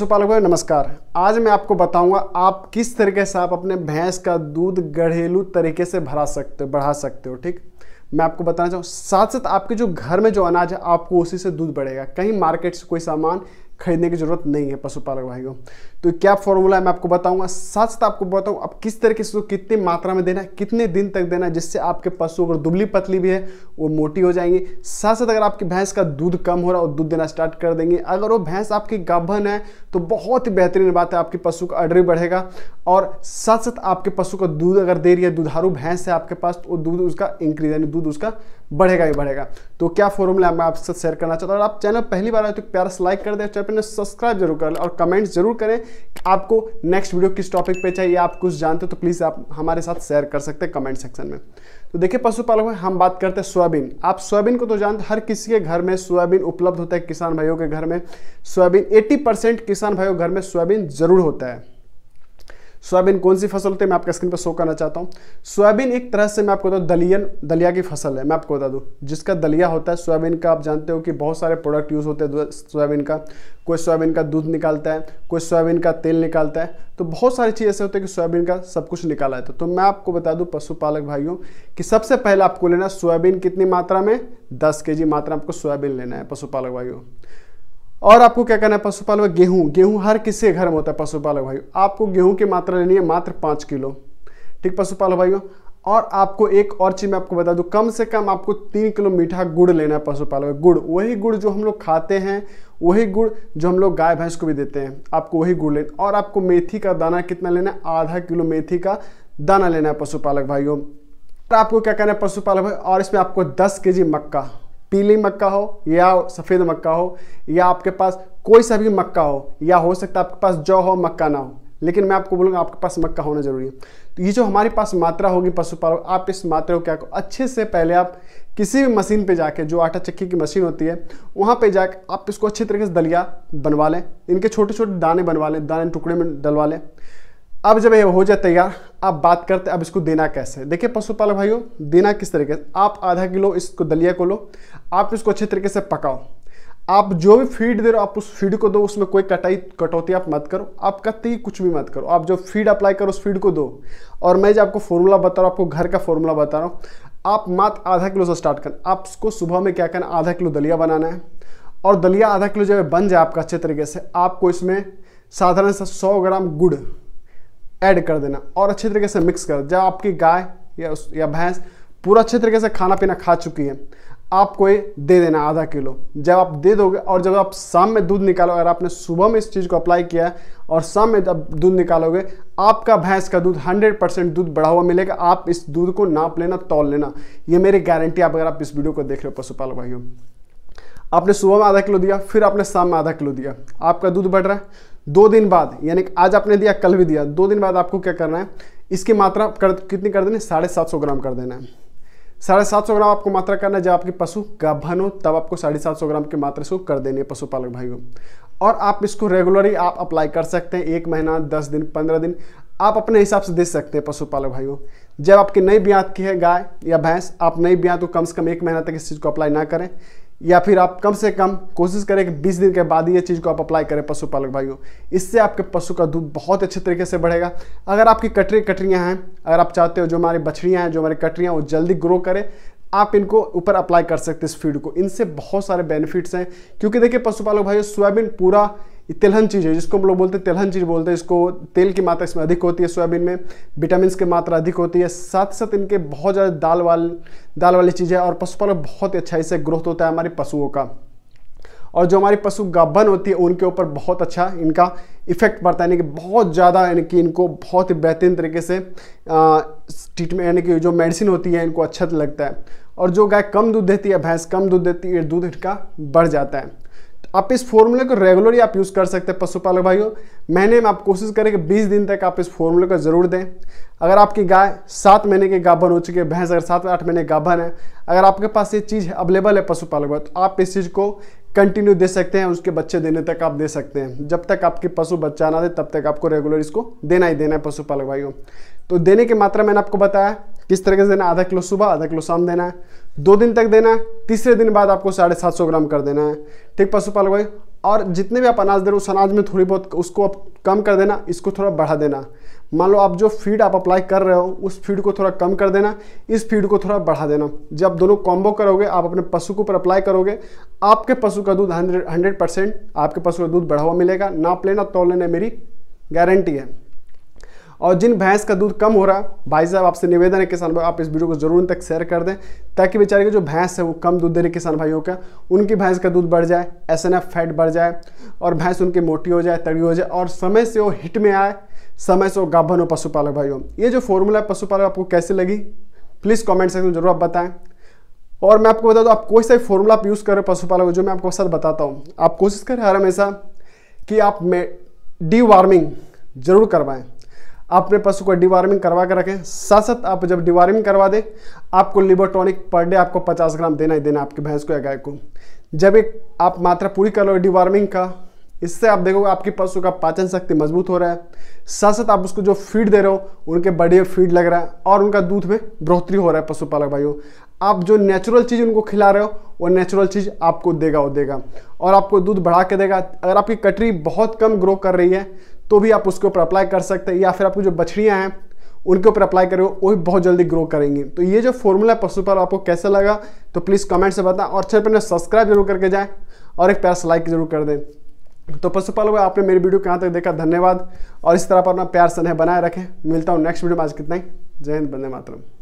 पशुपालक भाई नमस्कार आज मैं आपको बताऊंगा आप किस तरीके से आप अपने भैंस का दूध घरेलू तरीके से भरा सकते हो बढ़ा सकते हो ठीक मैं आपको बताना चाहूँ साथ साथ आपके जो घर में जो अनाज है आपको उसी से दूध बढ़ेगा कहीं मार्केट से कोई सामान खरीदने की ज़रूरत नहीं है पशुपालक भाई को तो क्या फॉर्मूला है मैं आपको बताऊंगा साथ साथ आपको बताऊँ आप किस तरीके से कितनी मात्रा में देना है कितने दिन तक देना है जिससे आपके पशु अगर दुबली पतली भी है वो मोटी हो जाएंगी साथ साथ अगर आपकी भैंस का दूध कम हो रहा है और दूध देना स्टार्ट कर देंगे अगर वो भैंस आपकी गाभन है तो बहुत ही बेहतरीन बात है आपके पशु का अर्डर बढ़ेगा और साथ साथ आपके पशु का दूध अगर दे रही है दुधारू भैंस है आपके पास तो दूध उसका इंक्रीज यानी दूध उसका बढ़ेगा ही बढ़ेगा तो क्या फॉर्मूला मैं आपसे शेयर करना चाहता हूँ और आप चैनल पहली बार आए तो प्यार से लाइक कर दें चैनल ने सब्सक्राइब जरूर कर लें और कमेंट्स जरूर करें आपको नेक्स्ट वीडियो किस टॉपिक पे चाहिए आप कुछ जानते हो तो प्लीज़ आप हमारे साथ शेयर कर सकते हैं कमेंट सेक्शन में तो देखिए पशुपालक में हम बात करते हैं सोयाबीन आप सोयाबीन को तो जानते हर किसी के घर में सोयाबीन उपलब्ध होता है किसान भाइयों के घर में सोयाबीन एट्टी किसान भाइयों के घर में सोयाबीन जरूर होता है सोयाबीन कौन सी फसल होती है मैं आपके स्क्रीन पर शो करना चाहता हूँ सोयाबीन एक तरह से मैं आपको बताऊँ दलियन दलिया की फसल है मैं आपको बता दूँ जिसका दलिया होता है सोयाबीन का आप जानते हो कि बहुत सारे प्रोडक्ट यूज़ होते हैं सोयाबीन का कोई सोयाबीन का दूध निकालता है कोई सोयाबीन का तेल निकालता है तो बहुत सारी चीज़ ऐसे होते हैं कि सोयाबीन का सब कुछ निकाला है तो मैं आपको बता दूँ पशुपालक भाइयों कि सबसे पहले आपको लेना सोयाबीन कितनी मात्रा में दस के मात्रा आपको सोयाबीन लेना है पशुपालक भाइयों और आपको क्या करना है पशुपालक गेहूँ गेहूँ हर किसी के घर में होता है पशुपालक भाई आपको गेहूँ की मात्रा लेनी है मात्र पाँच किलो ठीक पशुपालक भाइयों और आपको एक और चीज़ मैं आपको बता दूं कम से कम आपको तीन किलो मीठा गुड़ लेना है पशुपालक गुड़ वही गुड़ जो हम लोग खाते हैं वही गुड़ जो हम लोग गाय भैंस को भी देते हैं आपको वही गुड़ लेना और आपको मेथी का दाना कितना लेना है आधा किलो मेथी का दाना लेना है पशुपालक भाइयों आपको क्या करना है पशुपालक भाई और इसमें आपको दस के मक्का पीली मक्का हो या सफ़ेद मक्का हो या आपके पास कोई सा भी मक्का हो या हो सकता है आपके पास जौ हो मक्का ना हो लेकिन मैं आपको बोलूँगा आपके पास मक्का होना जरूरी है तो ये जो हमारे पास मात्रा होगी पशुपालक आप इस मात्रा को क्या करो अच्छे से पहले आप किसी भी मशीन पे जाके जो आटा चक्की की मशीन होती है वहाँ पे जाके आप इसको अच्छे तरीके से दलिया बनवा लें इनके छोटे छोटे दाने बनवा लें दाने टुकड़े में डलवा लें अब जब ये हो जाए तैयार आप बात करते हैं अब इसको देना कैसे देखिए पशुपालक भाइयों देना किस तरीके से आप आधा किलो इसको दलिया को लो आप इसको अच्छे तरीके से पकाओ आप जो भी फीड दे रहे हो आप उस फीड को दो उसमें कोई कटाई कटौती आप मत करो आप ही कुछ भी मत करो आप जो फीड अप्लाई करो उस फीड को दो और मैं जो आपको फॉर्मूला बता रहा हूँ आपको घर का फॉर्मूला बता रहा हूँ आप मात्र आधा किलो से स्टार्ट करें आप उसको सुबह में क्या करना आधा किलो दलिया बनाना है और दलिया आधा किलो जब बन जाए आपका अच्छे तरीके से आपको इसमें साधारण सा सौ ग्राम गुड़ ऐड कर देना और अच्छे तरीके से मिक्स कर जब आपकी गाय या उस या भैंस पूरा अच्छे तरीके से खाना पीना खा चुकी है आपको ये दे देना आधा किलो जब आप दे दोगे और जब आप शाम में दूध निकालो अगर आपने सुबह में इस चीज़ को अप्लाई किया है और शाम में जब दूध निकालोगे आपका भैंस का दूध 100 परसेंट दूध बढ़ा हुआ मिलेगा आप इस दूध को नाप लेना तौल लेना ये मेरी गारंटी आप अगर आप इस वीडियो को देख रहे हो पशुपालक भाइयों आपने सुबह में आधा किलो दिया फिर आपने शाम में आधा किलो दिया आपका दूध बढ़ रहा है दो दिन बाद यानी आज आपने दिया कल भी दिया दो दिन बाद आपको क्या करना है इसकी मात्रा कर कितनी कर देनी साढ़े सात सौ ग्राम कर देना है साढ़े सात सौ ग्राम आपको मात्रा करना है जब आपके पशु गाभन हो तब आपको साढ़े सात सौ ग्राम की मात्रा इसको कर देनी है पशुपालक भाई को और आप इसको रेगुलरली आप अप्लाई कर सकते हैं एक महीना दस दिन पंद्रह दिन आप अपने हिसाब से दे सकते हैं पशुपालक भाई को जब आपकी नई ब्यात की है गाय या भैंस आप नई ब्यात को कम से कम एक महीना तक इस चीज़ को अप्लाई ना करें या फिर आप कम से कम कोशिश करें कि 20 दिन के बाद ही ये चीज़ को आप अप्लाई करें पशुपालक भाइयों इससे आपके पशु का दूध बहुत अच्छे तरीके से बढ़ेगा अगर आपकी कटरी कटरियाँ हैं अगर आप चाहते हो जो हमारी बछड़ियाँ हैं जो हमारी कटरियाँ वो जल्दी ग्रो करें आप इनको ऊपर अप्लाई कर सकते हैं इस फीड को इनसे बहुत सारे बेनिफिट्स हैं क्योंकि देखिए पशुपालक भाइयों सोयाबीन पूरा ये तेलहन चीज़ है जिसको हम लोग बोलते हैं तेलहन चीज़ बोलते हैं इसको तेल की मात्रा इसमें अधिक होती है सोयाबीन में विटामिन की मात्रा अधिक होती है साथ साथ इनके बहुत ज़्यादा दाल वाल दाल वाली चीज़ है और पशुपालन बहुत ही अच्छा इससे ग्रोथ होता है हमारे पशुओं का और जो हमारी पशु गाभन होती है उनके ऊपर बहुत अच्छा इनका इफेक्ट पड़ता है यानी कि बहुत ज़्यादा यानी कि इनको बहुत ही बेहतरीन तरीके से ट्रीटमेंट यानी कि जो मेडिसिन होती है इनको अच्छा लगता है और जो गाय कम दूध देती है भैंस कम दूध देती है दूध इनका बढ़ जाता है आप इस फॉर्मूले को रेगुलरली आप यूज़ कर सकते हैं पशुपालक भाइयों महीने में आप कोशिश करें कि 20 दिन तक आप इस फॉर्मूले को ज़रूर दें अगर आपकी गाय सात महीने के गाभन हो चुकी है भैंस अगर सात आठ महीने गाभन है अगर आपके पास ये चीज़ अवेलेबल है पशुपालक भाई तो आप इस चीज़ को कंटिन्यू दे सकते हैं उसके बच्चे देने तक आप दे सकते हैं जब तक आपके पशु बच्चा ना दे तब तक आपको रेगुलर इसको देना ही देना है पशुपालक भाइयों तो देने की मात्रा मैंने आपको बताया किस तरीके से देना आधा किलो सुबह आधा किलो शाम देना है दो दिन तक देना है तीसरे दिन बाद आपको साढ़े सात सौ ग्राम कर देना है ठीक पशुपालक भाई और जितने भी आप अनाज दे रहे हो उस अनाज में थोड़ी बहुत उसको आप कम कर देना इसको थोड़ा बढ़ा देना मान लो आप जो फीड आप अप्लाई कर रहे हो उस फीड को थोड़ा कम कर देना इस फीड को थोड़ा बढ़ा देना जब दोनों कॉम्बो करोगे आप अपने पशु के ऊपर अप्लाई करोगे आपके पशु का दूध हंड्रेड हंड्रेड परसेंट आपके पशु का दूध बढ़ा हुआ मिलेगा नाप लेना तोल लेना मेरी गारंटी है और जिन भैंस का दूध कम हो रहा भाई साहब आपसे निवेदन है किसान भाई आप इस वीडियो को जरूर तक शेयर कर दें ताकि बेचारे की जो भैंस है वो कम दूध दे रही किसान भाइयों का उनकी भैंस का दूध बढ़ जाए एस फैट बढ़ जाए और भैंस उनकी मोटी हो जाए तड़ी हो जाए और समय से वो हिट में आए समय से वो गाभन हो पशुपालक भाइयों ये जो फॉर्मूला है पशुपालक आपको कैसे लगी प्लीज़ कॉमेंट सेक्शन में जरूर आप बताएँ और मैं आपको बता दूँ आप कोई सा भी फॉर्मूला आप यूज़ करें पशुपालक जो मैं आपको साथ बताता हूँ आप कोशिश करें हर हमेशा कि आप में डी वार्मिंग जरूर करवाएं आप अपने पशु को डिवार्मिंग करवा के रखें साथ साथ आप जब डिवार्मिंग करवा दें आपको लिबोटॉनिक पर डे आपको 50 ग्राम देना ही देना आपकी भैंस को या गाय को जब एक आप मात्रा पूरी कर लो डिवार्मिंग का इससे आप देखोगे आपके पशु का पाचन शक्ति मजबूत हो रहा है साथ साथ आप उसको जो फीड दे रहे हो उनके बढ़िया फीड लग रहा है और उनका दूध में बढ़ोतरी हो रहा है पशुपालक भाइयों आप जो नेचुरल चीज़ उनको खिला रहे हो वो नेचुरल चीज़ आपको देगा वो देगा और आपको दूध बढ़ा के देगा अगर आपकी कटरी बहुत कम ग्रो कर रही है तो भी आप उसके ऊपर अप्लाई कर सकते हैं या फिर आपकी जो बछड़ियाँ हैं उनके ऊपर अप्लाई करें वो भी बहुत जल्दी ग्रो करेंगी तो ये जो फॉर्मूला पशुपाल आपको कैसा लगा तो प्लीज़ कमेंट से बताएं और चैनल पर सब्सक्राइब जरूर करके जाए और एक प्यार से लाइक जरूर कर दें तो पशुपाल भाई आपने मेरी वीडियो कहाँ तक देखा धन्यवाद और इस तरह पर अपना प्यार स्नेह बनाए रखें मिलता हूँ नेक्स्ट वीडियो में आज कितना ही जय हिंद बंदे मातरम